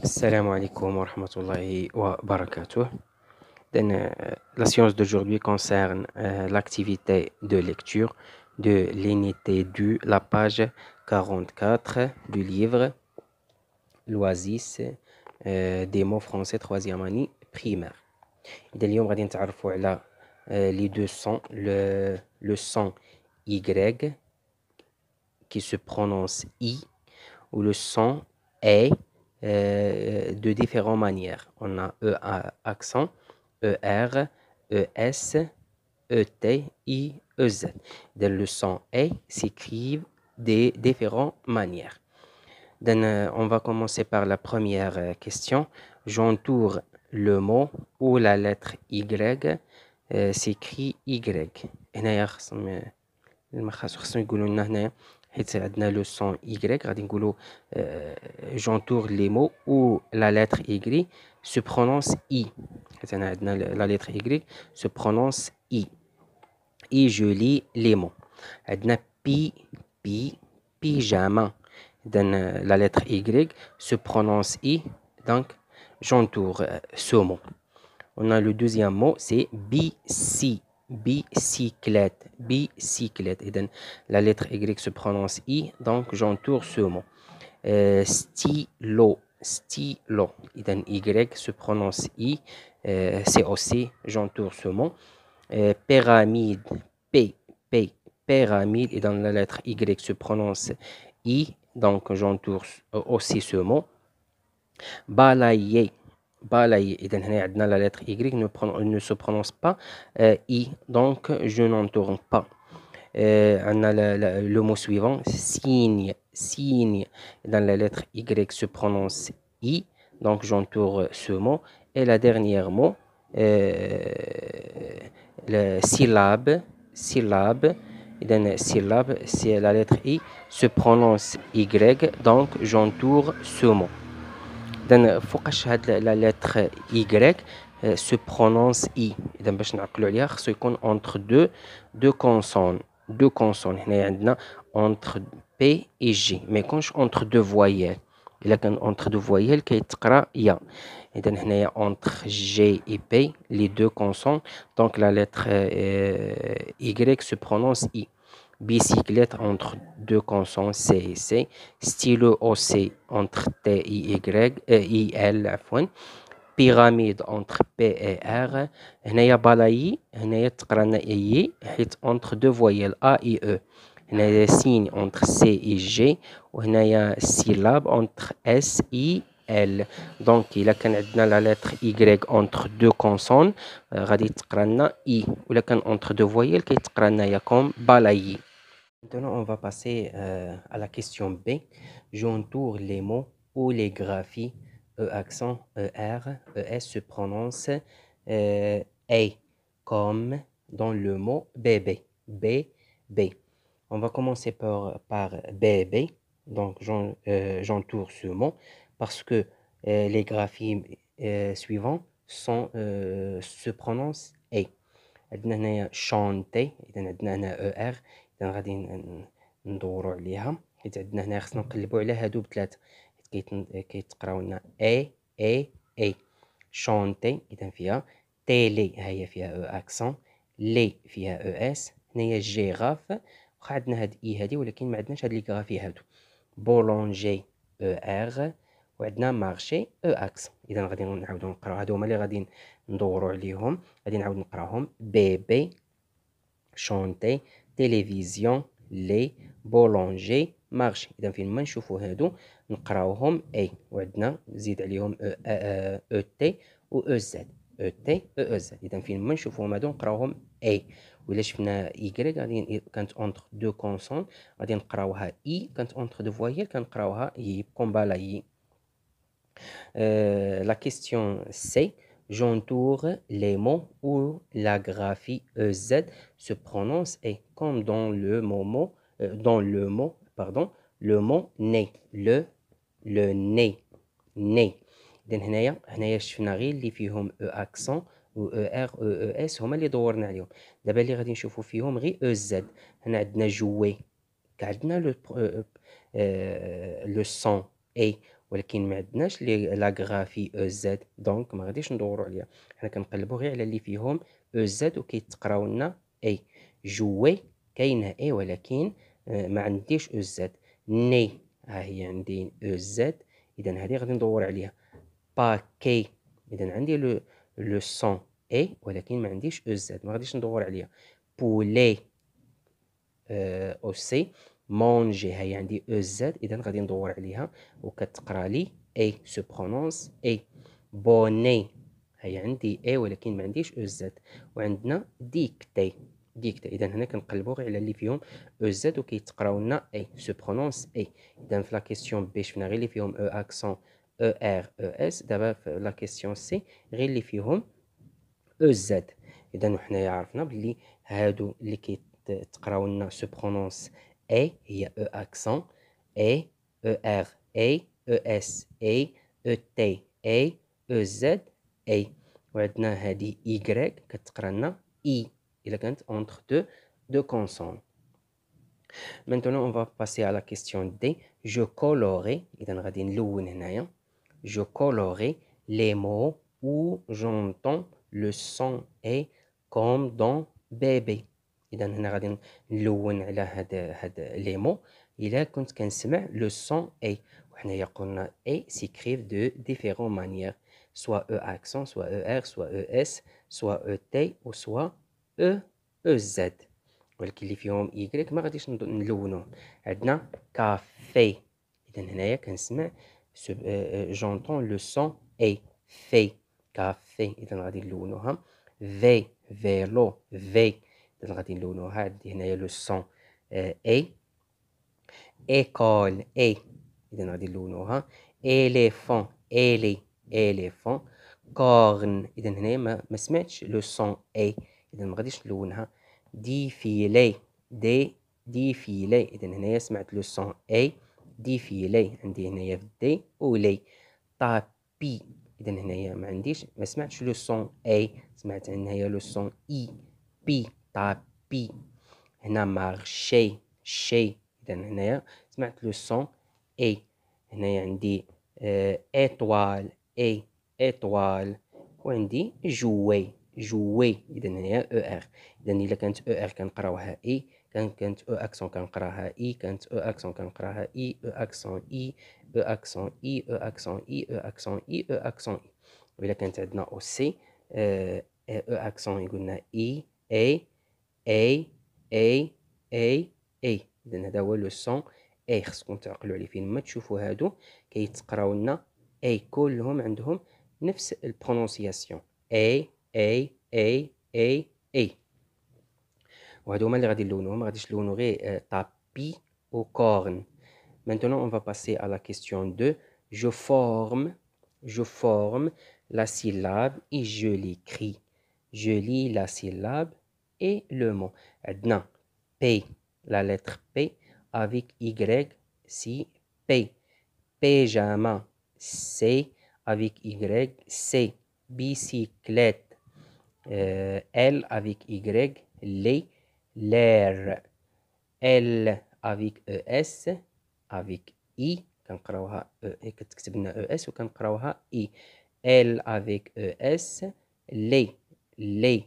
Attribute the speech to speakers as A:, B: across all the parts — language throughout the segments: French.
A: Assalamu alaikum wa rahmatullahi wa barakatuh. Euh, la science d'aujourd'hui concerne euh, l'activité de lecture de l'unité du la page 44 du livre L'Oasis euh, des mots français 3e année primaire. Aujourd'hui, on va نتعرفوا les deux sons, le, le son Y qui se prononce I ou le son E euh, de différentes manières. On a E accent, ER, ES, ET, I, EZ. Dans le son E s'écrivent de différentes manières. Euh, on va commencer par la première euh, question. J'entoure le mot ou la lettre Y s'écrit Y on a le son y غادي euh, les ou la lettre y se prononce i la lettre y se prononce i et je lis les mots a pi pi pyjama euh, la lettre y se prononce i donc j'entoure euh, ce mot on a le deuxième mot c'est b c bicyclette. Bicyclette. la lettre Y se prononce I, donc j'entoure ce mot. Euh, stylo. Stylo. Et Y se prononce I, euh, c'est aussi, j'entoure ce mot. Euh, pyramide. P. P. Pyramide. Et dans la lettre Y se prononce I, donc j'entoure aussi ce mot. Balayé. Bah, la lettre Y ne, se prononce pas euh, I, donc je n'entoure pas. Euh, on a le mot suivant, signe, signe, dans la lettre Y se prononce I, donc j'entoure ce mot. Et la dernière mot, euh, syllabe, syllabe, syllabe, c'est la lettre I, se prononce Y, donc j'entoure ce mot la lettre y se prononce i donc entre deux consonnes entre p et j mais quand entre deux voyelles il entre deux voyelles qui est craya entre j et p les deux consonnes donc la lettre y se prononce i bicyclette entre deux consonnes C et C, stylo OC entre T et Y, e, I, L, pyramide entre P et R, هنايا بلايي il تقرانا اي entre deux voyelles A et E. هنايا signe entre C et G وهنايا syllabe entre S I L. Donc, il a la lettre Y entre deux consonnes, غادي euh, a I. ou entre deux voyelles كيتقرا comme balaï. Maintenant, on va passer euh, à la question B. J'entoure les mots ou les graphies E accent, ER, ES se prononce E comme dans le mot bébé. B, B. On va commencer par, par bébé. Donc, euh, j'entoure ce mot parce que les graphies suivants se prononcent A. chanter, ER. إذن غادي ندورو عليها حيت عندنا هنا خصنا نقلبو على هادو بثلاثة حيت كيتقراو لنا اي اي اي شونتي إذن فيها تيلي ها هي فيها او اكسون لي فيها او e اس هنايا جي غاف واخا عندنا هاد اي e هادي ولكن ما عندناش هاد لي غافي هادو بولونجي او ار وعندنا مارشي او اكس اذا غادي نعاودو نقراو هادو هما لي غادي ندورو عليهم غادي نعاود نقراهم بي بي شونتي تلفزيون لي بولونجي مارشي اذا فين ما نشوفو هادو نقراوهم اي وعندنا نزيد عليهم او, أه أه تي و او زد او تي او او زد اذا فين ما نشوفوهم هادو نقراوهم اي و الا شفنا ايكغيك غادي كانت اونتر دو كونسون غادي نقراوها اي كانت اونتر دو فواييل كنقراوها اي بكومبالا هي لا كيستيون سي J'entoure les mots où la graphie EZ se prononce et, comme dans le mot, euh, dans le mot, pardon, le mot né, le, le nez né. إذن هنايا هنايا شفنا غير اللي فيهم او اكسون و او ار او او اس هما دورنا عليهم دابا غادي ولكن ما عندناش لي لاغرا او زد دونك ما غاديش ندورو عليها حنا كنقلبو غير على اللي فيهم او زد وكيتقراو لنا اي جوي كاينه اي ولكن آه، ما عنديش او زد ني ها هي عندي او زد اذا هذه غادي ندور عليها باكي اذا عندي لو لو سون اي ولكن ما عنديش او زد ما غاديش ندور عليها بولي آه، او سي مونجي هي عندي او زد اذا غادي ندور عليها وكتقرا لي اي سو برونونس اي بوني هي عندي اي ولكن ما عنديش او زد وعندنا ديكتي ديكتي اذا هنا كنقلبوا غير على اللي فيهم او زد وكيتقراو لنا اي سو برونونس اي اذا في لا كيسيون بي شفنا غير اللي فيهم او اكسون او ار او اس دابا في لا كيسيون سي غير اللي فيهم او زد اذا حنايا عرفنا بلي هادو اللي كيتقراو لنا سو برونونس et, il y a E accent, et, e R, et, e e, ES, et, ET, E, Z, et. Maintenant, il Y Y, dit I y est entre deux deux consonnes. Maintenant on va passer à la question D. Je colorais Je colorais les mots où j'entends le son et comme dans bébé. اذا هنا غادي نلون على هاد هاد ليمون الا كنت كنسمع لو سون اي وحنايا قلنا اي سيكريف دو ديفيرون مانيير سوا او اكسون سوا او ار سوا او اس سوا او تي سوا او او زد ولكن اللي فيهم ايكريك ما غاديش نلونوه عندنا كافي اذا هنايا كنسمع جونطون لو سون اي في كافي اذا غادي نلونوها في فيلو في غادي نلونوها عندي هنايا لو سون اي ايكول اي اذا غادي نلونوها اليفون الي اليفون كورن اذا هنايا ما, ما سمعتش لو سون اي اذا ما غاديش نلونها ديفيلي دي ديفيلي اذا هنايا سمعت لو سون اي ديفيلي عندي هنايا في دي ولي طابي اذا هنايا ما عنديش ما سمعتش لو سون اي سمعت هنايا لو سون اي e. بي طابي هنا مارشي شي اذا هنايا سمعت لو سون اي هنايا عندي اه ايطوال اي ايطوال وعندي جوي جوي اذا هنايا او ار اذا الا كانت او ار كنقراوها اي كان كانت او اكسون كنقراها اي كانت او اكسون كنقراها اي او اكسون اي او اكسون اي او اكسون اي او اكسون اي او اكسون اي والا كانت عندنا او سي او آه، اكسون قلنا اي اي اي اي اي اي إذن هذا هو لو سون اي خصكم تعقلوا عليه فين ما تشوفوا هادو كيتقراو لنا اي كلهم عندهم نفس البرونونسياسيون اي اي اي اي اي وهادو هما اللي غادي نلونوهم غاديش نلونو غير طابي او كورن Maintenant, on va passer à la question 2. Je forme, je forme la syllabe et je l'écris. Je lis la syllabe et le mot. Adnan, P, la lettre P avec Y, si, P. Pyjama, C avec Y, C. Bicyclette, euh, L avec Y, les, l'air. L avec e S avec I, S كتكتب quand ES وكنقراوها I. L avec ES, les, les.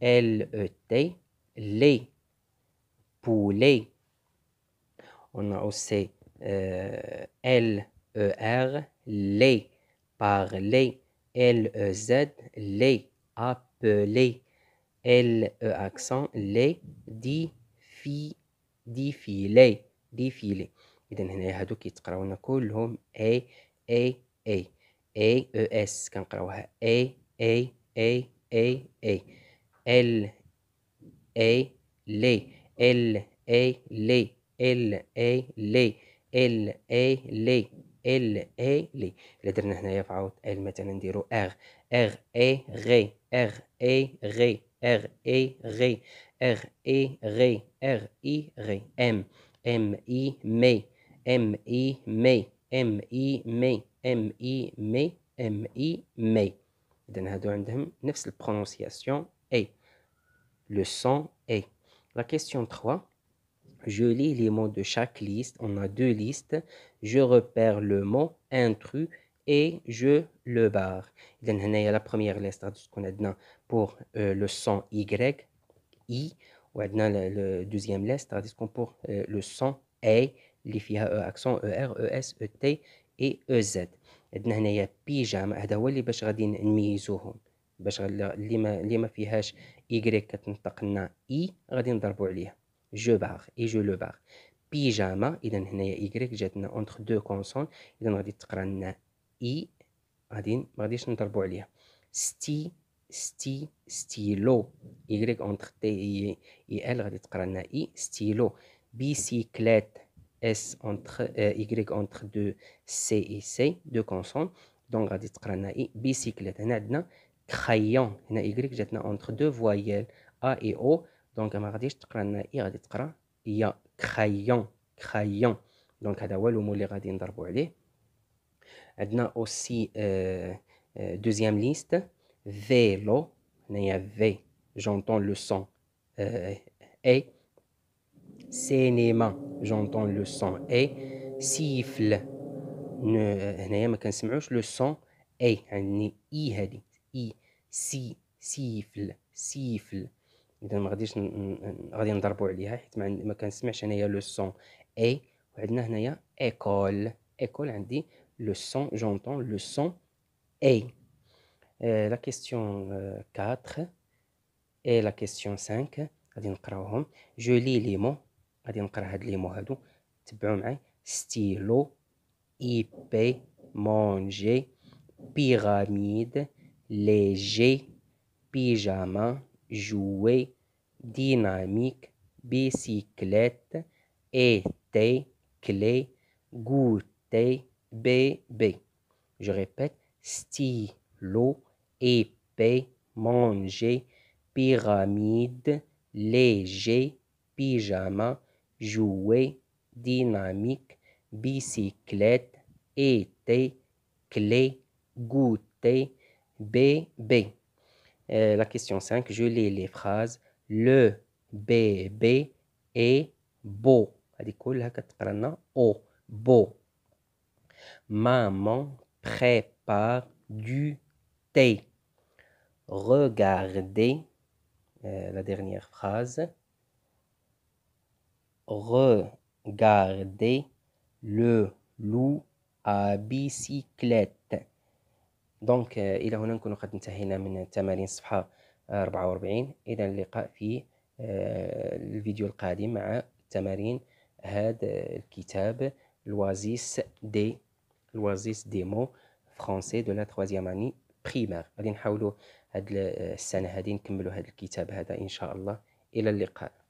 A: L-E-T, les, poulets On a aussi euh, L-E-R, les, parler. L-E-Z, les, appeler. L-E accent, les, difi, défiler, défiler. FI, هنايا A A A A e, S A A A A, A. ال اي لي ال اي لي ال اي لي ال اي لي ال اي لي الا درنا هنايا في عوض ال مثلا نديرو اغ اغ اي غي اغ اي غي اغ اي غي اغ اي غي اغ اي غي ام ام اي مي ام اي مي ام اي مي ام اي مي ام اي مي اذا هادو عندهم نفس البرونسياسيون اي le son est. La question 3. Je lis les mots de chaque liste. On a deux listes. Je repère le mot intrus et je le barre. il y a la première liste hein, qu'on a pour euh, le son Y, I, ou a deuxième liste, hein, pour euh, le son A, les a E euh, accent e, e, e t ET et EZ. عندنا هنايا بيجام هذا هو اللي باش غادي نميزوهم باش اللي ما إيكغيك كتنطق لنا إي e، غادي نضربو عليها جو باغ إي جو لو باغ بيجاما إذا هنايا إيكغيك جاتنا اونتر دو كونسون إذا غادي تقرا لنا إي e، غادي مغاديش نضربو عليها ستي ستي ستيلو إيكغيك اونتر تي إي إل غادي تقرا لنا إي ستيلو بيسيكليت S اونتر دو سي اي سي دو كونسون دونك غادي تقرا لنا اي بيسيكليت هنا عندنا crayon. Il y j'étais entre deux voyelles a et o. Donc ما a crayon crayon. Donc aussi deuxième liste vélo. a v j'entends le son E. cinéma j'entends le son e. siffle il a le son a i اي سي سيفل سيفل اذا ما غاديش غادي نضربوا عليها حيت ما, ما كنسمعش انايا لو سون اي وعندنا هنايا ايكول ايكول عندي لو سون جونطون لو سون اي آه، لا كيسيون 4 آه، اي لا كيسيون 5 غادي نقراوهم جو لي لي مو غادي نقرا هاد لي مو هادو تبعوا معايا ستيلو اي بي مونجي بيراميد léger, pyjama, jouet, dynamique, bicyclette, été, clé, goûter, bébé. Je répète, stylo, épais, manger, pyramide, léger, pyjama, jouet, dynamique, bicyclette, été, clé, goûter, B, euh, la question 5, je lis les phrases. Le bébé est beau. beau. Maman prépare du thé. Regardez euh, la dernière phrase. Regardez le loup à bicyclette. دونك الى هنا نكون قد انتهينا من تمارين صفحه 44 الى اللقاء في آه، الفيديو القادم مع تمارين هذا الكتاب لوازيس دي لوازيس ديمو فرونسي دو لا تخوازيام اني بريمير غادي نحاولوا هاد آه، السنه هادي نكملوا هاد الكتاب هذا ان شاء الله الى اللقاء